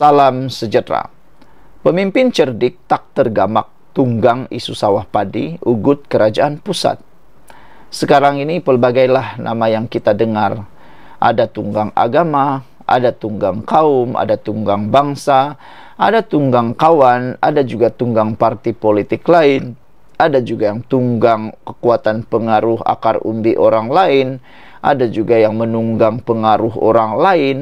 Salam sejahtera. Pemimpin cerdik tak tergamak tunggang isu sawah padi ugut kerajaan pusat. Sekarang ini pelbagailah nama yang kita dengar. Ada tunggang agama, ada tunggang kaum, ada tunggang bangsa, ada tunggang kawan, ada juga tunggang parti politik lain, ada juga yang tunggang kekuatan pengaruh akar umbi orang lain, ada juga yang menunggang pengaruh orang lain,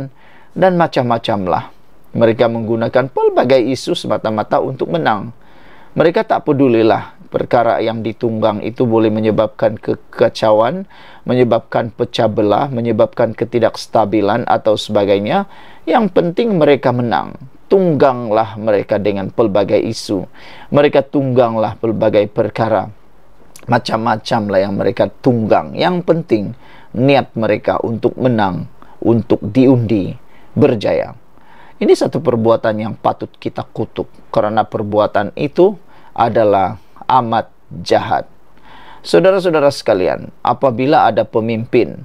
dan macam macamlah mereka menggunakan pelbagai isu semata-mata untuk menang. Mereka tak pedulilah perkara yang ditunggang itu boleh menyebabkan kekacauan, menyebabkan pecah belah, menyebabkan ketidakstabilan atau sebagainya. Yang penting mereka menang. Tungganglah mereka dengan pelbagai isu. Mereka tungganglah pelbagai perkara. Macam-macam lah yang mereka tunggang. Yang penting niat mereka untuk menang, untuk diundi, berjaya. Ini satu perbuatan yang patut kita kutuk karena perbuatan itu adalah amat jahat. Saudara-saudara sekalian, apabila ada pemimpin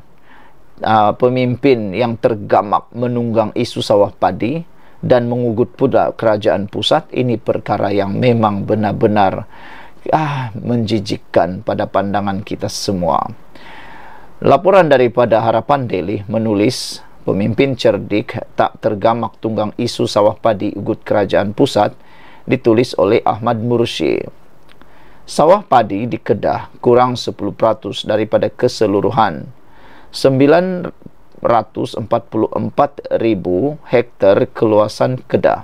uh, pemimpin yang tergamak menunggang isu sawah padi dan mengugut pula kerajaan pusat, ini perkara yang memang benar-benar ah menjijikkan pada pandangan kita semua. Laporan daripada Harapan Daily menulis pemimpin cerdik tak tergamak tunggang isu sawah padi ugut kerajaan pusat ditulis oleh Ahmad Mursyid. Sawah padi di Kedah kurang 10% daripada keseluruhan. 944,000 hektar keluasan Kedah.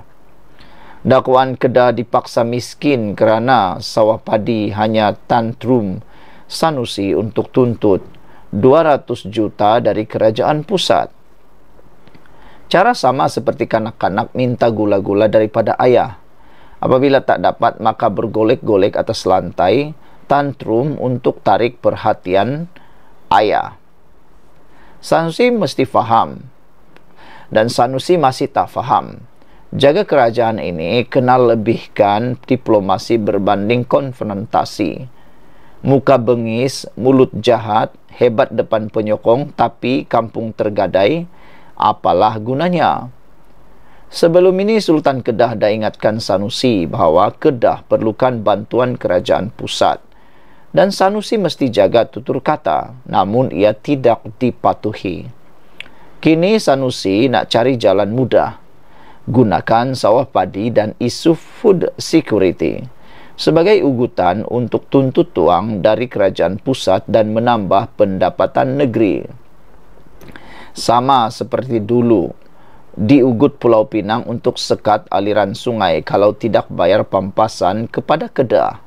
Dakwaan Kedah dipaksa miskin kerana sawah padi hanya tantrum sanusi untuk tuntut 200 juta dari kerajaan pusat. Cara sama seperti kanak-kanak minta gula-gula daripada ayah. Apabila tak dapat, maka bergolek-golek atas lantai tantrum untuk tarik perhatian ayah. Sanusi mesti faham. Dan Sanusi masih tak faham. Jaga kerajaan ini kenal lebihkan diplomasi berbanding konfrontasi. Muka bengis, mulut jahat, hebat depan penyokong tapi kampung tergadai, apalah gunanya? Sebelum ini Sultan Kedah dah ingatkan Sanusi bahawa Kedah perlukan bantuan kerajaan pusat dan Sanusi mesti jaga tutur kata namun ia tidak dipatuhi. Kini Sanusi nak cari jalan mudah gunakan sawah padi dan isu food security sebagai ugutan untuk tuntut tuang dari kerajaan pusat dan menambah pendapatan negeri sama seperti dulu di Ugut Pulau Pinang untuk sekat aliran sungai kalau tidak bayar pampasan kepada Kedah.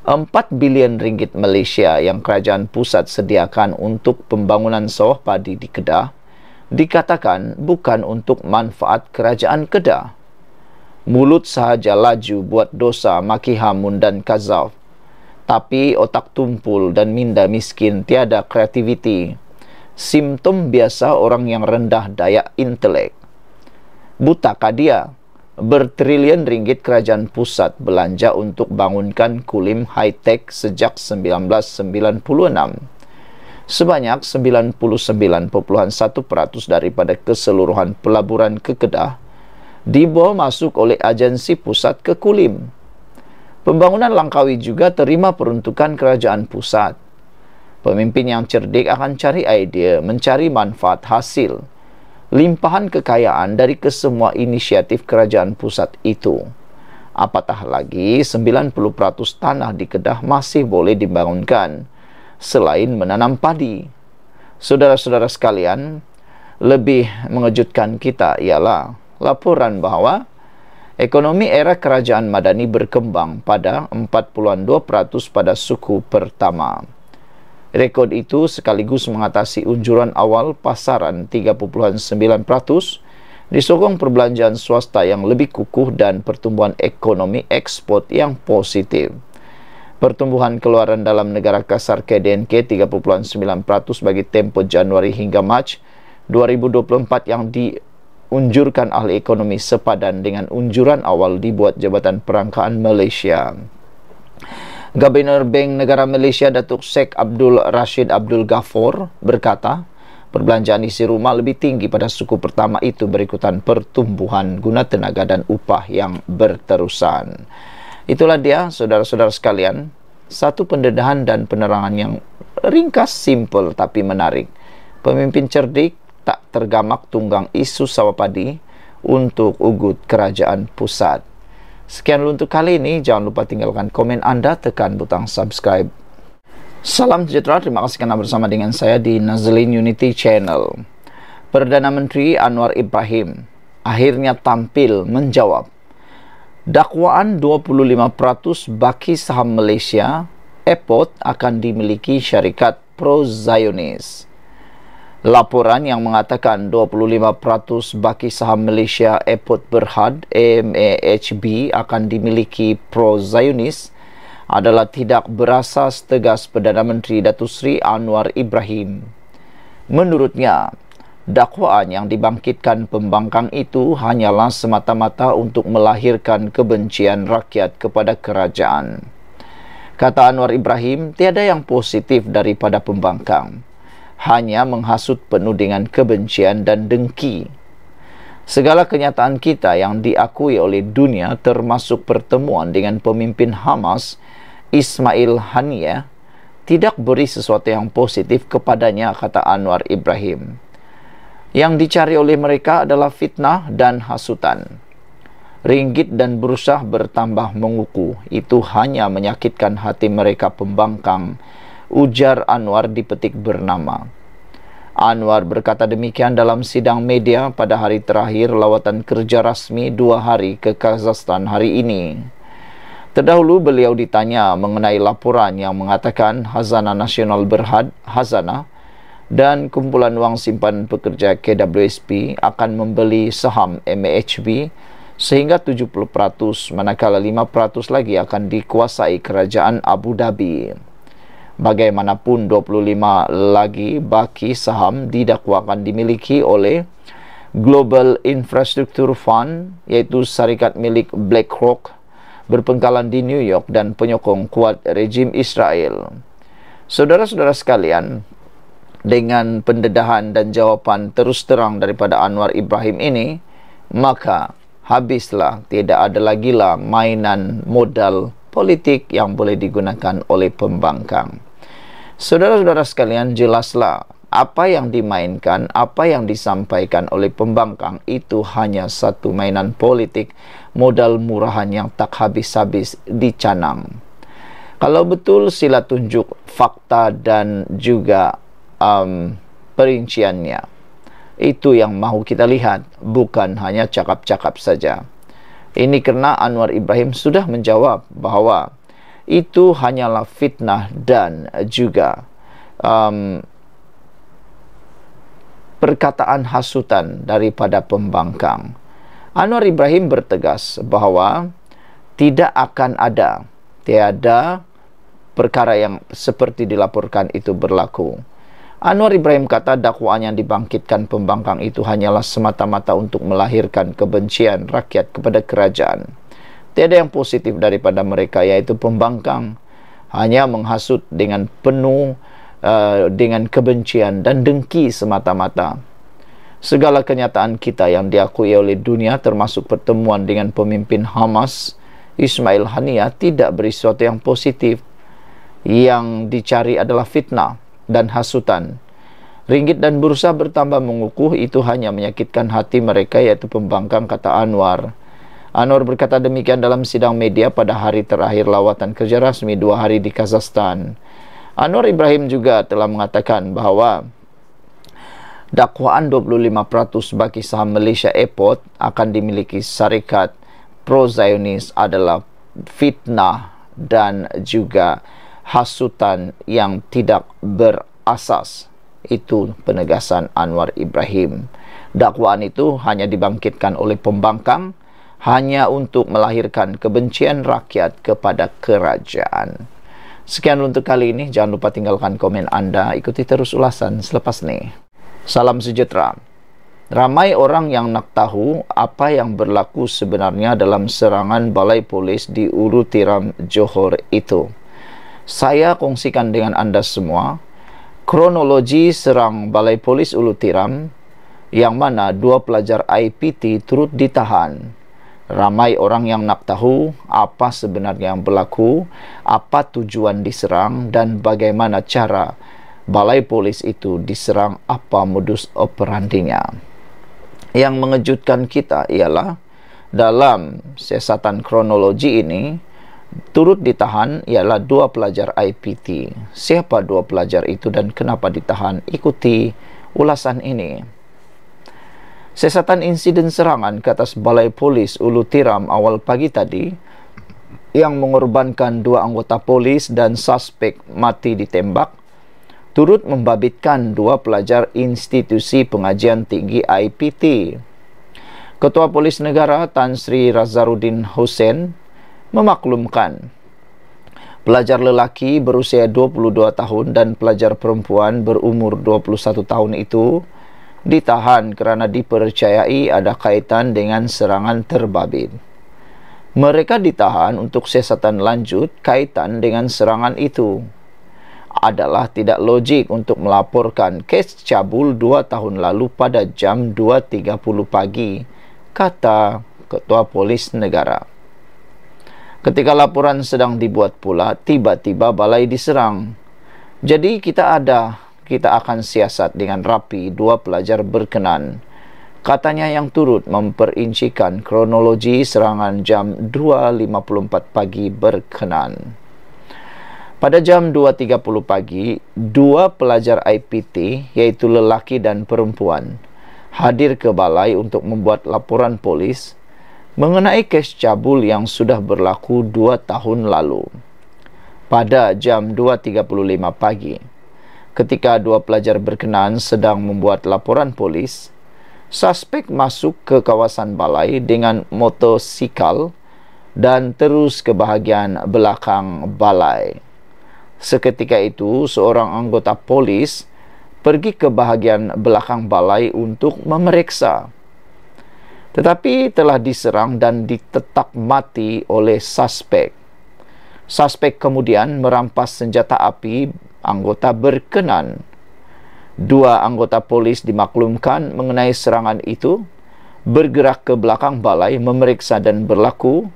4 bilion ringgit Malaysia yang kerajaan pusat sediakan untuk pembangunan sawah padi di Kedah dikatakan bukan untuk manfaat kerajaan Kedah. Mulut sahaja laju buat dosa maki hamun dan kazaf. Tapi otak tumpul dan minda miskin tiada kreativiti simptom biasa orang yang rendah daya intelek. Buta kadia. Bertrilion ringgit kerajaan pusat belanja untuk bangunkan kulim high-tech sejak 1996. Sebanyak 99.1% daripada keseluruhan pelaburan ke Kedah dibawa masuk oleh agensi pusat ke Kulim. Pembangunan Langkawi juga terima peruntukan kerajaan pusat. Pemimpin yang cerdik akan cari idea, mencari manfaat hasil. Limpahan kekayaan dari kesemua inisiatif kerajaan pusat itu. Apatah lagi 90% tanah di Kedah masih boleh dibangunkan selain menanam padi. Saudara-saudara sekalian, lebih mengejutkan kita ialah laporan bahawa ekonomi era kerajaan Madani berkembang pada 40-an 2% pada suku pertama. Rekod itu sekaligus mengatasi unjuran awal pasaran 30.9% disokong perbelanjaan swasta yang lebih kukuh dan pertumbuhan ekonomi ekspor yang positif. Pertumbuhan keluaran dalam negara kasar KDNK 30.9% bagi tempo Januari hingga Mac 2024 yang diunjurkan ahli ekonomi sepadan dengan unjuran awal dibuat Jabatan Perangkaan Malaysia. Gubernur Bank Negara Malaysia Datuk Sek Abdul Rashid Abdul Ghafor berkata, perbelanjaan isi rumah lebih tinggi pada suku pertama itu berikutan pertumbuhan guna tenaga dan upah yang berterusan. Itulah dia, saudara-saudara sekalian, satu pendedahan dan penerangan yang ringkas, simple tapi menarik. Pemimpin cerdik tak tergamak tunggang isu sawapadi untuk ugut kerajaan pusat. Sekian dulu untuk kali ini. Jangan lupa tinggalkan komen anda, tekan butang subscribe. Salam sejahtera, terima kasih kerana bersama dengan saya di Nazlin Unity Channel. Perdana Menteri Anwar Ibrahim akhirnya tampil menjawab dakwaan 25% baki saham Malaysia Epot akan dimiliki syarikat pro-Zionis laporan yang mengatakan 25% baki saham Malaysia Airport Berhad MAHB akan dimiliki pro-Zionis adalah tidak berasas tegas Perdana Menteri Datu Sri Anwar Ibrahim. Menurutnya, dakwaan yang dibangkitkan pembangkang itu hanyalah semata-mata untuk melahirkan kebencian rakyat kepada kerajaan. Kata Anwar Ibrahim, tiada yang positif daripada pembangkang hanya menghasut penuh dengan kebencian dan dengki. Segala kenyataan kita yang diakui oleh dunia termasuk pertemuan dengan pemimpin Hamas, Ismail Haniyeh, tidak beri sesuatu yang positif kepadanya, kata Anwar Ibrahim. Yang dicari oleh mereka adalah fitnah dan hasutan. Ringgit dan berusaha bertambah menguku, itu hanya menyakitkan hati mereka pembangkang, ujar Anwar di petik bernama. Anwar berkata demikian dalam sidang media pada hari terakhir lawatan kerja rasmi dua hari ke Kazakhstan hari ini. Terdahulu beliau ditanya mengenai laporan yang mengatakan Hazana Nasional Berhad, Hazana, dan kumpulan wang simpan pekerja KWSP akan membeli saham MHB sehingga 70% manakala 5% lagi akan dikuasai kerajaan Abu Dhabi. Bagaimanapun 25 lagi baki saham didakwakan dimiliki oleh Global Infrastructure Fund iaitu syarikat milik BlackRock berpengkalan di New York dan penyokong kuat rejim Israel. Saudara-saudara sekalian, dengan pendedahan dan jawapan terus terang daripada Anwar Ibrahim ini, maka habislah tidak ada lagi lah mainan modal politik yang boleh digunakan oleh pembangkang. Saudara-saudara sekalian, jelaslah apa yang dimainkan, apa yang disampaikan oleh pembangkang itu hanya satu mainan politik modal murahan yang tak habis-habis dicanang. Kalau betul, sila tunjuk fakta dan juga um, perinciannya. Itu yang mahu kita lihat, bukan hanya cakap-cakap saja. Ini kerana Anwar Ibrahim sudah menjawab bahawa itu hanyalah fitnah dan juga um, perkataan hasutan daripada pembangkang. Anwar Ibrahim bertegas bahawa tidak akan ada, tiada perkara yang seperti dilaporkan itu berlaku. Anwar Ibrahim kata dakwaan yang dibangkitkan pembangkang itu hanyalah semata-mata untuk melahirkan kebencian rakyat kepada kerajaan. Tiada yang positif daripada mereka iaitu pembangkang hanya menghasut dengan penuh uh, dengan kebencian dan dengki semata-mata. Segala kenyataan kita yang diakui oleh dunia termasuk pertemuan dengan pemimpin Hamas Ismail Haniyah, tidak beri sesuatu yang positif. Yang dicari adalah fitnah dan hasutan. Ringgit dan bursa bertambah mengukuh itu hanya menyakitkan hati mereka yaitu pembangkang kata Anwar. Anwar berkata demikian dalam sidang media pada hari terakhir lawatan kerja rasmi dua hari di Kazakhstan. Anwar Ibrahim juga telah mengatakan bahawa dakwaan 25% bagi saham Malaysia Airport akan dimiliki syarikat pro-Zionis adalah fitnah dan juga hasutan yang tidak berasas. Itu penegasan Anwar Ibrahim. Dakwaan itu hanya dibangkitkan oleh pembangkang hanya untuk melahirkan kebencian rakyat kepada kerajaan. Sekian untuk kali ini, jangan lupa tinggalkan komen anda, ikuti terus ulasan selepas ini. Salam sejahtera. Ramai orang yang nak tahu apa yang berlaku sebenarnya dalam serangan balai polis di Ulu Tiram Johor itu. Saya kongsikan dengan anda semua kronologi serang balai polis Ulu Tiram yang mana dua pelajar IPT turut ditahan ramai orang yang nak tahu apa sebenarnya yang berlaku, apa tujuan diserang dan bagaimana cara balai polis itu diserang, apa modus operandinya. Yang mengejutkan kita ialah dalam siasatan kronologi ini turut ditahan ialah dua pelajar IPT. Siapa dua pelajar itu dan kenapa ditahan? Ikuti ulasan ini. Sesatan insiden serangan ke atas balai polis Ulu Tiram awal pagi tadi yang mengorbankan dua anggota polis dan suspek mati ditembak turut membabitkan dua pelajar institusi pengajian tinggi IPT. Ketua Polis Negara Tan Sri Razaruddin Hussein memaklumkan pelajar lelaki berusia 22 tahun dan pelajar perempuan berumur 21 tahun itu ditahan kerana dipercayai ada kaitan dengan serangan terbabin. Mereka ditahan untuk siasatan lanjut kaitan dengan serangan itu. Adalah tidak logik untuk melaporkan kes cabul dua tahun lalu pada jam 2.30 pagi, kata Ketua Polis Negara. Ketika laporan sedang dibuat pula, tiba-tiba balai diserang. Jadi kita ada kita akan siasat dengan rapi dua pelajar berkenan. Katanya yang turut memperincikan kronologi serangan jam 2.54 pagi berkenan. Pada jam 2.30 pagi, dua pelajar IPT iaitu lelaki dan perempuan hadir ke balai untuk membuat laporan polis mengenai kes cabul yang sudah berlaku dua tahun lalu. Pada jam 2.35 pagi, ketika dua pelajar berkenaan sedang membuat laporan polis, suspek masuk ke kawasan balai dengan motosikal dan terus ke bahagian belakang balai. Seketika itu, seorang anggota polis pergi ke bahagian belakang balai untuk memeriksa. Tetapi telah diserang dan ditetap mati oleh suspek. Suspek kemudian merampas senjata api anggota berkenan. Dua anggota polis dimaklumkan mengenai serangan itu, bergerak ke belakang balai memeriksa dan berlaku,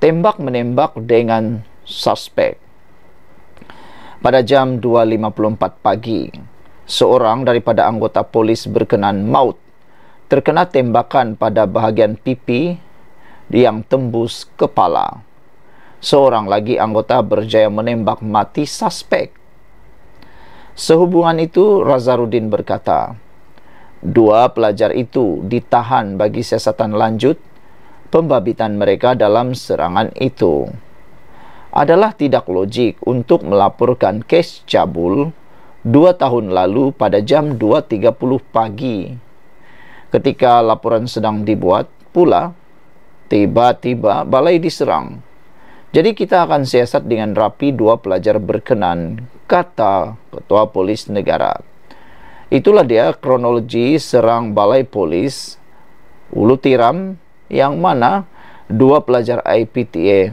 tembak-menembak dengan suspek. Pada jam 2.54 pagi, seorang daripada anggota polis berkenan maut terkena tembakan pada bahagian pipi yang tembus kepala. Seorang lagi anggota berjaya menembak mati suspek Sehubungan itu Razaruddin berkata, dua pelajar itu ditahan bagi siasatan lanjut pembabitan mereka dalam serangan itu. Adalah tidak logik untuk melaporkan kes cabul dua tahun lalu pada jam 2.30 pagi. Ketika laporan sedang dibuat pula, tiba-tiba balai diserang. Jadi kita akan siasat dengan rapi dua pelajar berkenan, kata Ketua Polis Negara. Itulah dia kronologi serang Balai Polis Ulu Tiram yang mana dua pelajar IPTA eh,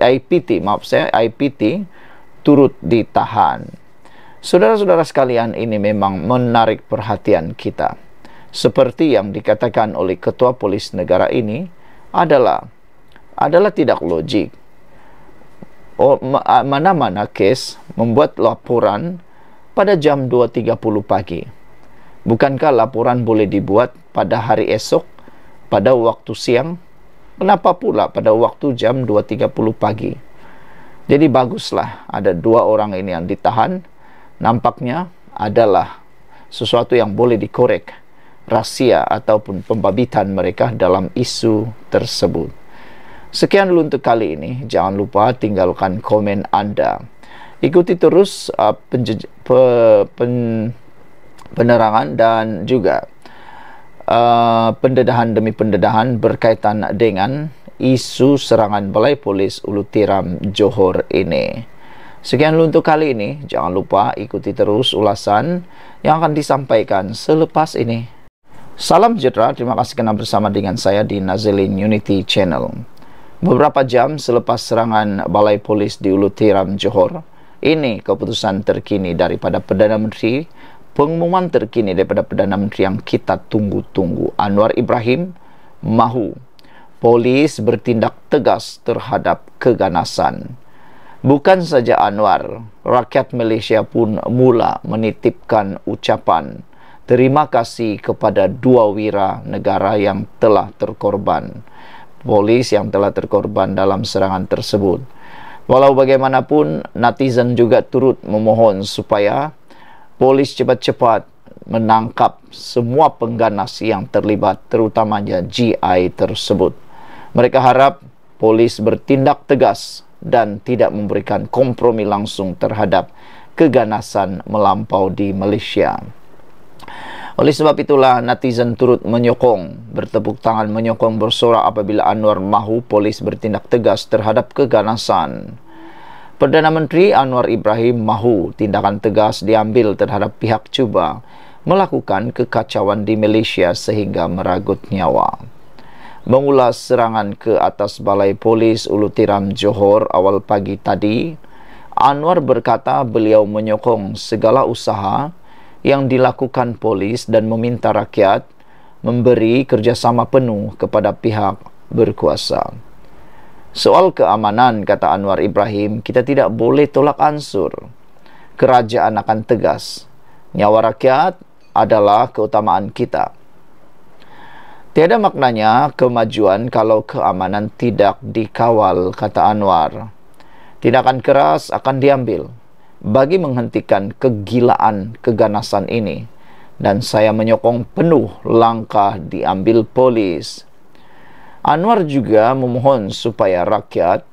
IPT maaf saya IPT turut ditahan. Saudara-saudara sekalian ini memang menarik perhatian kita. Seperti yang dikatakan oleh ketua polis negara ini adalah adalah tidak logik Oh, ah, mana-mana kes membuat laporan pada jam 2.30 pagi. Bukankah laporan boleh dibuat pada hari esok, pada waktu siang? Kenapa pula pada waktu jam 2.30 pagi? Jadi baguslah ada dua orang ini yang ditahan. Nampaknya adalah sesuatu yang boleh dikorek rahsia ataupun pembabitan mereka dalam isu tersebut. Sekian dulu untuk kali ini. Jangan lupa tinggalkan komen Anda. Ikuti terus uh, penje- pe- pen- penerangan dan juga uh, pendedahan demi pendedahan berkaitan dengan isu serangan balai polis Ulu Tiram Johor ini. Sekian dulu untuk kali ini. Jangan lupa ikuti terus ulasan yang akan disampaikan selepas ini. Salam sejahtera, terima kasih kerana bersama dengan saya di Nazilin Unity Channel. Beberapa jam selepas serangan balai polis di Ulu Tiram, Johor, ini keputusan terkini daripada Perdana Menteri, pengumuman terkini daripada Perdana Menteri yang kita tunggu-tunggu. Anwar Ibrahim mahu polis bertindak tegas terhadap keganasan. Bukan saja Anwar, rakyat Malaysia pun mula menitipkan ucapan terima kasih kepada dua wira negara yang telah terkorban polis yang telah terkorban dalam serangan tersebut. Walau bagaimanapun, netizen juga turut memohon supaya polis cepat-cepat menangkap semua pengganas yang terlibat, terutamanya GI tersebut. Mereka harap polis bertindak tegas dan tidak memberikan kompromi langsung terhadap keganasan melampau di Malaysia. Oleh sebab itulah netizen turut menyokong, bertepuk tangan menyokong bersorak apabila Anwar mahu polis bertindak tegas terhadap keganasan. Perdana Menteri Anwar Ibrahim mahu tindakan tegas diambil terhadap pihak cuba melakukan kekacauan di Malaysia sehingga meragut nyawa. Mengulas serangan ke atas balai polis Ulu Tiram Johor awal pagi tadi, Anwar berkata beliau menyokong segala usaha yang dilakukan polis dan meminta rakyat memberi kerjasama penuh kepada pihak berkuasa. Soal keamanan, kata Anwar Ibrahim, kita tidak boleh tolak ansur. Kerajaan akan tegas. Nyawa rakyat adalah keutamaan kita. Tiada maknanya kemajuan kalau keamanan tidak dikawal, kata Anwar. Tindakan keras akan diambil. bagi menghentikan kegilaan keganasan ini dan saya menyokong penuh langkah diambil polis. Anwar juga memohon supaya rakyat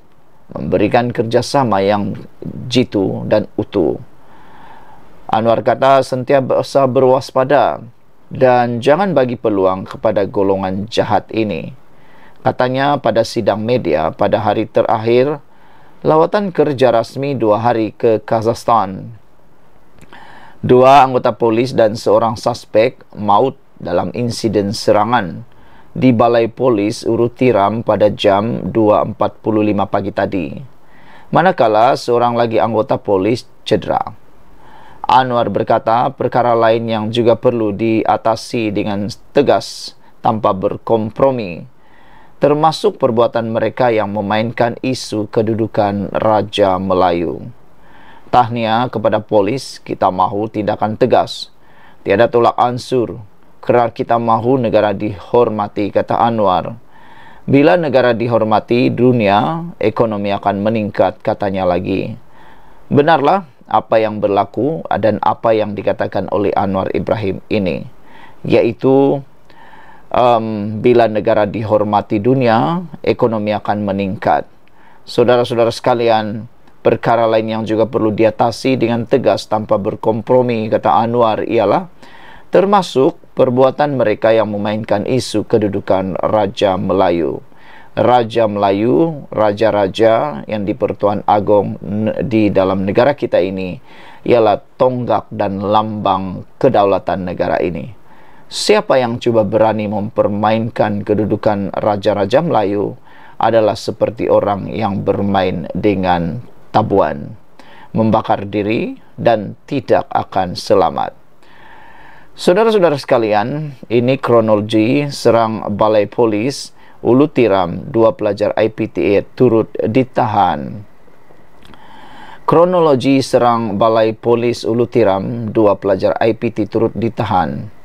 memberikan kerjasama yang jitu dan utuh. Anwar kata sentiasa berwaspada dan jangan bagi peluang kepada golongan jahat ini. Katanya pada sidang media pada hari terakhir lawatan kerja rasmi dua hari ke Kazakhstan. Dua anggota polis dan seorang suspek maut dalam insiden serangan di Balai Polis Urutiram pada jam 2.45 pagi tadi. Manakala seorang lagi anggota polis cedera. Anwar berkata perkara lain yang juga perlu diatasi dengan tegas tanpa berkompromi termasuk perbuatan mereka yang memainkan isu kedudukan Raja Melayu. Tahniah kepada polis, kita mahu tindakan tegas. Tiada tolak ansur, kerana kita mahu negara dihormati, kata Anwar. Bila negara dihormati, dunia, ekonomi akan meningkat, katanya lagi. Benarlah apa yang berlaku dan apa yang dikatakan oleh Anwar Ibrahim ini, yaitu um, bila negara dihormati dunia, ekonomi akan meningkat. Saudara-saudara sekalian, perkara lain yang juga perlu diatasi dengan tegas tanpa berkompromi, kata Anwar, ialah termasuk perbuatan mereka yang memainkan isu kedudukan Raja Melayu. Raja Melayu, raja-raja yang di Pertuan Agong di dalam negara kita ini ialah tonggak dan lambang kedaulatan negara ini siapa yang cuba berani mempermainkan kedudukan raja-raja Melayu adalah seperti orang yang bermain dengan tabuan, membakar diri dan tidak akan selamat. Saudara-saudara sekalian, ini kronologi serang balai polis Ulu Tiram, dua pelajar IPTA turut ditahan. Kronologi serang balai polis Ulu Tiram, dua pelajar IPT turut ditahan.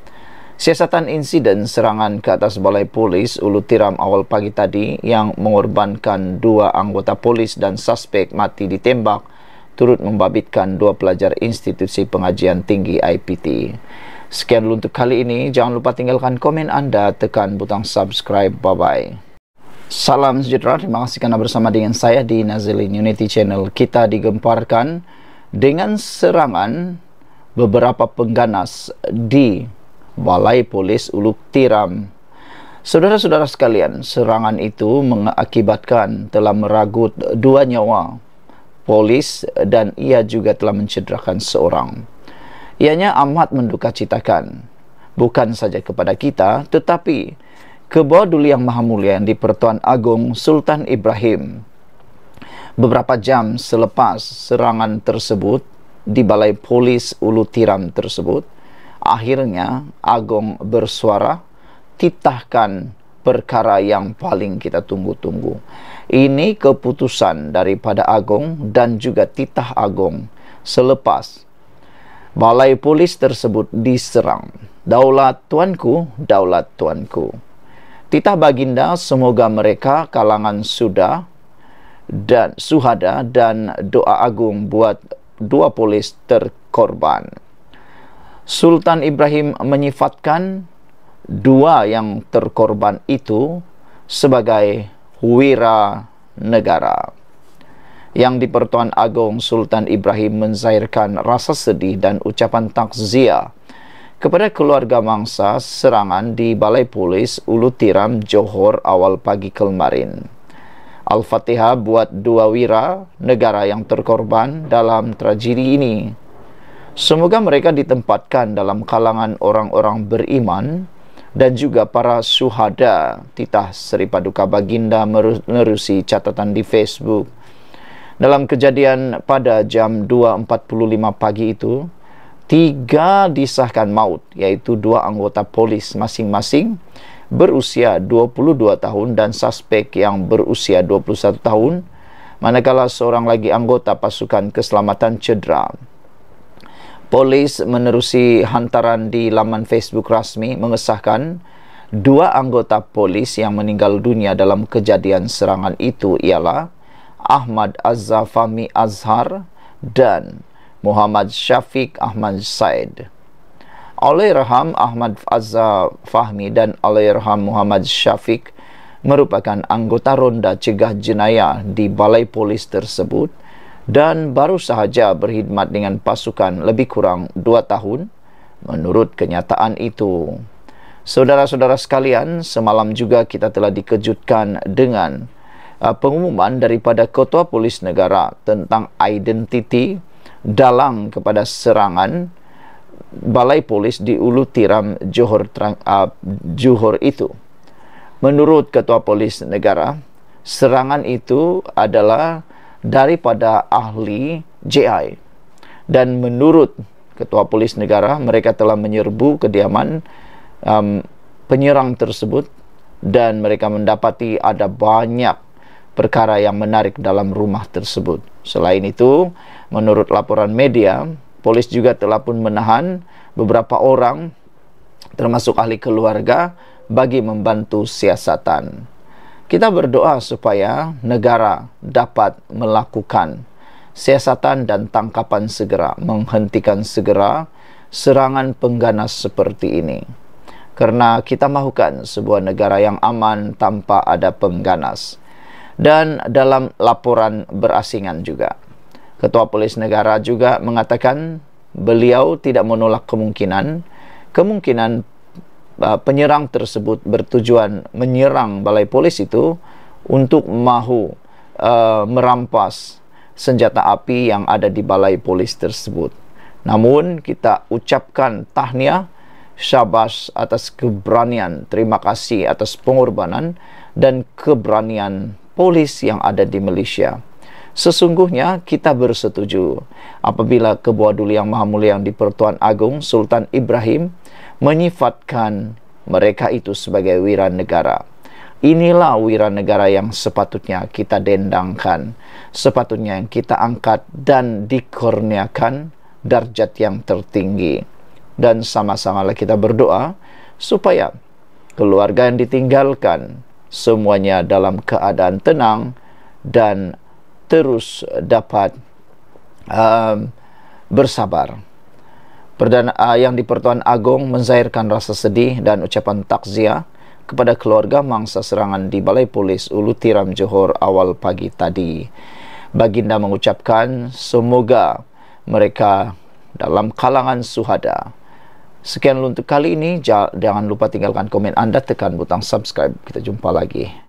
Siasatan insiden serangan ke atas balai polis Ulu Tiram awal pagi tadi yang mengorbankan dua anggota polis dan suspek mati ditembak turut membabitkan dua pelajar institusi pengajian tinggi IPT. Sekian dulu untuk kali ini. Jangan lupa tinggalkan komen anda, tekan butang subscribe. Bye-bye. Salam sejahtera. Terima kasih kerana bersama dengan saya di Nazilin Unity Channel. Kita digemparkan dengan serangan beberapa pengganas di Balai Polis Ulu Tiram. Saudara-saudara sekalian, serangan itu mengakibatkan telah meragut dua nyawa polis dan ia juga telah mencederakan seorang. Ianya amat menduka citakan, bukan saja kepada kita tetapi kebawa duli yang maha mulia yang dipertuan agung Sultan Ibrahim. Beberapa jam selepas serangan tersebut di balai polis Ulu Tiram tersebut, akhirnya Agong bersuara titahkan perkara yang paling kita tunggu-tunggu. Ini keputusan daripada Agong dan juga titah Agong selepas balai polis tersebut diserang. Daulat tuanku, daulat tuanku. Titah baginda semoga mereka kalangan sudah dan suhada dan doa agung buat dua polis terkorban. Sultan Ibrahim menyifatkan dua yang terkorban itu sebagai wira negara. Yang di Pertuan Agong Sultan Ibrahim menzahirkan rasa sedih dan ucapan takziah kepada keluarga mangsa serangan di Balai Polis Ulu Tiram Johor awal pagi kemarin. Al-Fatihah buat dua wira negara yang terkorban dalam tragedi ini Semoga mereka ditempatkan dalam kalangan orang-orang beriman dan juga para suhada titah Sri Paduka Baginda menerusi catatan di Facebook. Dalam kejadian pada jam 2.45 pagi itu, tiga disahkan maut, yaitu dua anggota polis masing-masing berusia 22 tahun dan suspek yang berusia 21 tahun, manakala seorang lagi anggota pasukan keselamatan cedera. Polis menerusi hantaran di laman Facebook rasmi mengesahkan dua anggota polis yang meninggal dunia dalam kejadian serangan itu ialah Ahmad Azzafami Azhar dan Muhammad Syafiq Ahmad Said. Alayraham Ahmad Azza Fahmi dan Alayraham Muhammad Syafiq merupakan anggota ronda cegah jenayah di balai polis tersebut dan baru sahaja berkhidmat dengan pasukan lebih kurang dua tahun menurut kenyataan itu. Saudara-saudara sekalian, semalam juga kita telah dikejutkan dengan uh, pengumuman daripada Ketua Polis Negara tentang identiti dalang kepada serangan Balai Polis di Ulu Tiram Johor uh, Johor itu. Menurut Ketua Polis Negara, serangan itu adalah daripada ahli JI dan menurut ketua polis negara mereka telah menyerbu kediaman um, penyerang tersebut dan mereka mendapati ada banyak perkara yang menarik dalam rumah tersebut selain itu menurut laporan media polis juga telah pun menahan beberapa orang termasuk ahli keluarga bagi membantu siasatan kita berdoa supaya negara dapat melakukan siasatan dan tangkapan segera, menghentikan segera serangan pengganas seperti ini. Karena kita mahukan sebuah negara yang aman tanpa ada pengganas. Dan dalam laporan berasingan juga, Ketua Polis Negara juga mengatakan beliau tidak menolak kemungkinan kemungkinan uh, penyerang tersebut bertujuan menyerang balai polis itu untuk mahu uh, merampas senjata api yang ada di balai polis tersebut. Namun kita ucapkan tahniah syabas atas keberanian, terima kasih atas pengorbanan dan keberanian polis yang ada di Malaysia. Sesungguhnya kita bersetuju apabila kebuah duli yang maha mulia yang di Pertuan Agung Sultan Ibrahim menyifatkan mereka itu sebagai wira negara. Inilah wira negara yang sepatutnya kita dendangkan, sepatutnya yang kita angkat dan dikorniakan darjat yang tertinggi. Dan sama-samalah kita berdoa supaya keluarga yang ditinggalkan semuanya dalam keadaan tenang dan terus dapat um, bersabar. Perdana uh, yang di Pertuan Agong menzahirkan rasa sedih dan ucapan takziah kepada keluarga mangsa serangan di Balai Polis Ulu Tiram Johor awal pagi tadi. Baginda mengucapkan semoga mereka dalam kalangan suhada. Sekian untuk kali ini. Jangan lupa tinggalkan komen anda, tekan butang subscribe. Kita jumpa lagi.